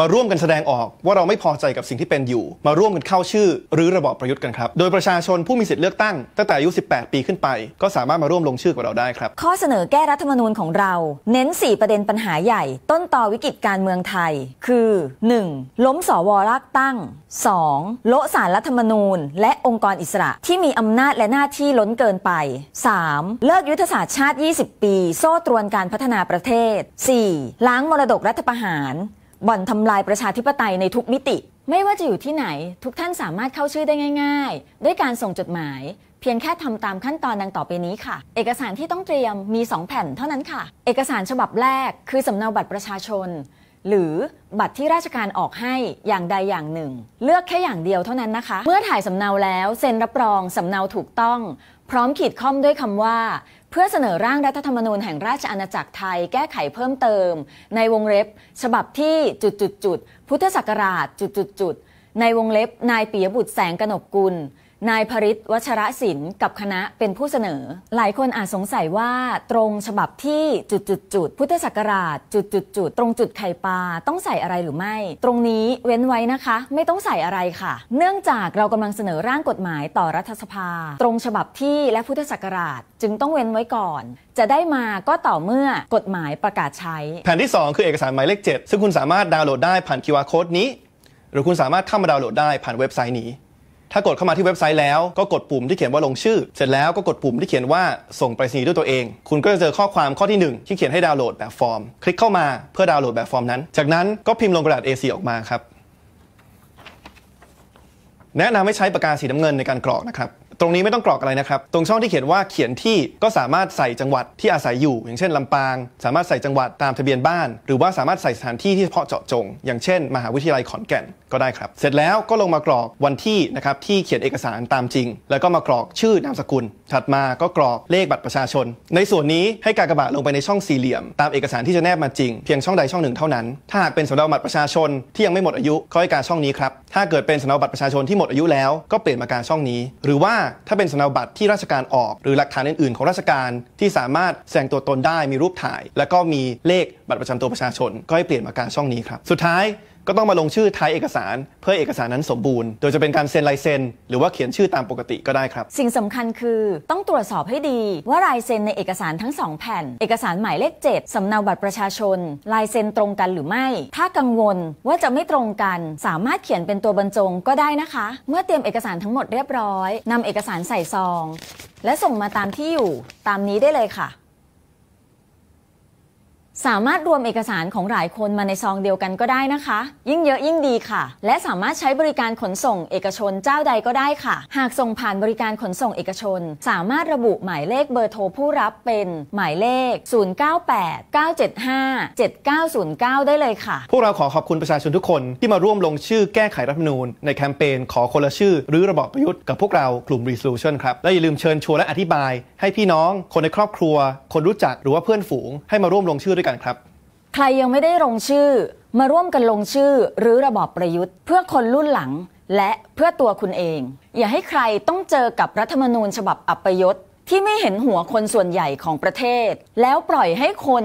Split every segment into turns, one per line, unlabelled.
มาร่วมกันแสดงออกว่าเราไม่พอใจกับสิ่งที่เป็นอยู่ มาร่วมกันเข้าชื่อหรือระบอบประยุทธ์กันครับ โดยประชาชนผู้มีสิทธิเลือกตั้ง ตั้งแต่อายุ18 ปีขึ้นไป ก็สามารถมาร่วมลงชื่อกับเราได้ครับ
ข้อเสนอแก้รัฐธรรมนูญของเรา เน้น 4 ประเด็นปัญหาใหญ่ต้นต่อวิกฤตการเมืองไทย คือ 1. ล้มสวรักตั้ง 2. โละสารรัฐธรรมนูญ และองค์กรอิสระที่มีอำนาจและหน้าที่ล้นเกินไป 3. เลิกยุทธศาสตร์ชาติ 20 ปี โซ่ตรวนการพัฒนาประเทศ 4. ล้างมรดกรัฐประหารบ่อนทำลายประชาธิปไตยในทุกมิติ ไม่ว่าจะอยู่ที่ไหน ทุกท่านสามารถเข้าชื่อได้ง่าย ๆ ด้วยการส่งจดหมาย เพียงแค่ทำตามขั้นตอนดังต่อไปนี้ค่ะ เอกสารที่ต้องเตรียมมี 2 แผ่นเท่านั้นค่ะ เอกสารฉบับแรกคือสำเนาบัตรประชาชน หรือบัตรที่ราชการออกให้อย่างใดอย่างหนึ่ง เลือกแค่อย่างเดียวเท่านั้นนะคะเมื่อถ่ายสำเนาแล้วเซ็นรับรองสำเนาถูกต้องพร้อมขีดข้อมด้วยคำว่าเพื่อเสนอร่างรัฐธรรมนูญแห่งราชอาณาจักรไทยแก้ไขเพิ่มเติม ในวงเล็บฉบับที่จุดจุดจุด พุทธศักราชจุดจุดจุดในวงเล็บนายปียบุตรแสงกนกกุลนายพริศวัชระศิลป์กับคณะเป็นผู้เสนอ หลายคนอาจสงสัยว่าตรงฉบับที่จุดจุดจุดพุทธศักราช จุดจุดจุดตรงจุดไข่ปลาต้องใส่อะไรหรือไม่ ตรงนี้เว้นไว้นะคะ ไม่ต้องใส่อะไรค่ะ เนื่องจากเรากำลังเสนอร่างกฎหมายต่อรัฐสภา ตรงฉบับที่และพุทธศักราชจึงต้องเว้นไว้ก่อน จะได้มาก็ต่อเมื่อกฎหมายประกาศใช้
แผ่นที่ 2 คือเอกสารหมายเลข7ซึ่งคุณสามารถดาวน์โหลดได้ผ่านคิวอร์โค้ดนี้หรือคุณสามารถเข้ามาดาวน์โหลดได้ผ่านเว็บไซต์นี้ถ้ากดเข้ามาที่เว็บไซต์แล้วก็กดปุ่มที่เขียนว่าลงชื่อ เสร็จแล้วก็กดปุ่มที่เขียนว่าส่งไปรษณีย์ด้วยตัวเอง คุณก็จะเจอข้อความข้อที่ 1 ที่เขียนให้ดาวน์โหลดแบบฟอร์ม คลิกเข้ามาเพื่อดาวน์โหลดแบบฟอร์มนั้น จากนั้นก็พิมพ์ลงกระดาษ A4 ออกมาครับ แนะนำให้ใช้ปากกาสีน้ำเงินในการกรอกนะครับตรงนี้ไม่ต้องกรอกอะไรนะครับตรงช่องที่เขียนว่าเขียนที่ก็สามารถใส่จังหวัดที่อาศัยอยู่อย่างเช่นลำปาง สามารถใส่จังหวัดตามทะเบียนบ้าน หรือว่าสามารถใส่สถานที่ที่เฉพาะเจาะจง อย่างเช่นมหาวิทยาลัยขอนแก่นก็ได้ครับ เสร็จแล้วก็ลงมากรอกวันที่นะครับที่เขียนเอกสารตามจริง แล้วก็มากรอกชื่อนามสกุล ถัดมาก็กรอกเลขบัตรประชาชน ในส่วนนี้ให้การกระบดลงไปในช่องสี่เหลี่ยมตามเอกสารที่จะแนบมาจริง เพียงช่องใดช่องหนึ่งเท่านั้นถ้าหากเป็นสำเนาบัตรประชาชนที่ยังไม่หมดอายุก็ให้การช่องนี้ครับถ้าเกิดเป็นสำเนาบัตรประชาชนที่หมดอายุแล้วก็เปลี่ยนมาการช่องนี้ หรือว่าถ้าเป็นสนาบัตรที่ราชการออกหรือหลักฐานอื่น ๆ ของราชการที่สามารถแสดงตัวตนได้มีรูปถ่าย แล้วก็มีเลขบัตรประจำตัวประชาชน ก็ให้เปลี่ยนมาการช่องนี้ครับ สุดท้ายก็ต้องมาลงชื่อท้ายเอกสาร เพื่อเอกสารนั้นสมบูรณ์ โดยจะเป็นการเซ็นลายเซ็นหรือว่าเขียนชื่อตามปกติก็ได้ครับ
สิ่งสำคัญคือ ต้องตรวจสอบให้ดีว่าลายเซ็นในเอกสารทั้ง2แผ่น เอกสารหมายเลข7สำเนาบัตรประชาชน ลายเซ็นตรงกันหรือไม่ ถ้ากังวลว่าจะไม่ตรงกัน สามารถเขียนเป็นตัวบรรจงก็ได้นะคะ เมื่อเตรียมเอกสารทั้งหมดเรียบร้อย นำเอกสารใส่ซองและส่งมาตามที่อยู่ตามนี้ได้เลยค่ะสามารถรวมเอกสารของหลายคนมาในซองเดียวกันก็ได้นะคะ ยิ่งเยอะยิ่งดีค่ะ และสามารถใช้บริการขนส่งเอกชนเจ้าใดก็ได้ค่ะ หากส่งผ่านบริการขนส่งเอกชน สามารถระบุหมายเลขเบอร์โทรผู้รับเป็นหมายเลข 098 975 7909 ได้เลยค่ะ
พวกเราขอขอบคุณประชาชนทุกคนที่มาร่วมลงชื่อแก้ไขรัฐธรรมนูญในแคมเปญขอคนละชื่อหรือระบอบประยุทธ์กับพวกเรากลุ่ม Resolution ครับและอย่าลืมเชิญชวนและอธิบาย ให้พี่น้องคนในครอบครัว คนรู้จักหรือว่าเพื่อนฝูง ให้มาร่วมลงชื่อด้วยกันกันครับ
ใครยังไม่ได้ลงชื่อมาร่วมกันลงชื่อหรือระบอบประยุทธ์ เพื่อคนรุ่นหลังและเพื่อตัวคุณเอง อย่าให้ใครต้องเจอกับรัฐธรรมนูญฉบับอัปยศที่ไม่เห็นหัวคนส่วนใหญ่ของประเทศ แล้วปล่อยให้คน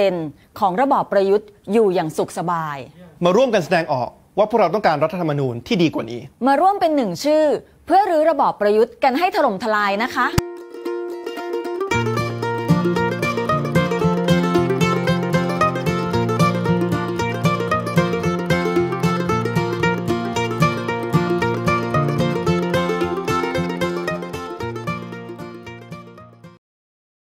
1%ของระบอบประยุทธ์อยู่อย่างสุขสบาย
มาร่วมกันแสดงออกว่าพวกเราต้องการรัฐธรรมนูญที่ดีกว่านี้
มาร่วมเป็นหนึ่งชื่อ เพื่อรื้อระบอบประยุทธ์กันให้ถล่มทลายนะคะ